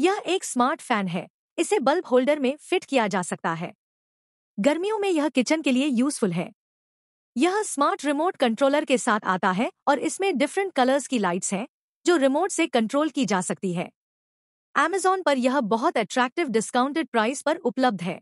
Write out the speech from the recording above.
यह एक smart fan है इसे बल्ब होल्डर में फिट किया जा सकता है गर्मियों में यह किचन के लिए यूजफुल है यह स्मार्ट रिमोट कंट्रोलर के साथ आता है और इसमें डिफरेंट कलर्स की लाइट्स हैं जो रिमोट से कंट्रोल की जा सकती है अमेजोन पर यह बहुत अट्रैक्टिव डिस्काउंटेड प्राइस पर उपलब्ध है